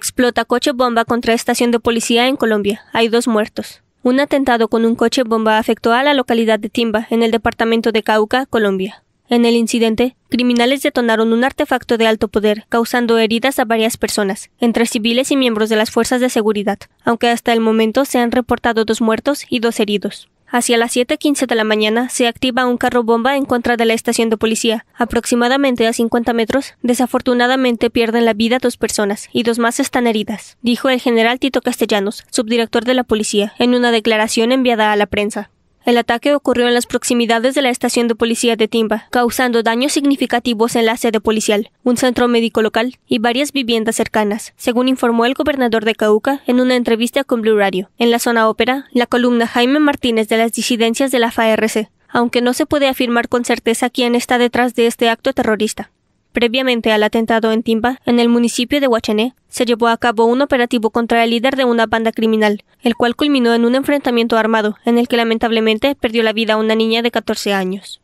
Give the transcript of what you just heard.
Explota coche bomba contra estación de policía en Colombia. Hay dos muertos. Un atentado con un coche bomba afectó a la localidad de Timba, en el departamento de Cauca, Colombia. En el incidente, criminales detonaron un artefacto de alto poder, causando heridas a varias personas, entre civiles y miembros de las fuerzas de seguridad, aunque hasta el momento se han reportado dos muertos y dos heridos. Hacia las 7.15 de la mañana se activa un carro bomba en contra de la estación de policía. Aproximadamente a 50 metros, desafortunadamente pierden la vida dos personas y dos más están heridas, dijo el general Tito Castellanos, subdirector de la policía, en una declaración enviada a la prensa. El ataque ocurrió en las proximidades de la estación de policía de Timba, causando daños significativos en la sede policial, un centro médico local y varias viviendas cercanas, según informó el gobernador de Cauca en una entrevista con Blue Radio. En la zona ópera, la columna Jaime Martínez de las disidencias de la FARC aunque no se puede afirmar con certeza quién está detrás de este acto terrorista. Previamente al atentado en Timba, en el municipio de Huachané, se llevó a cabo un operativo contra el líder de una banda criminal, el cual culminó en un enfrentamiento armado, en el que lamentablemente perdió la vida una niña de 14 años.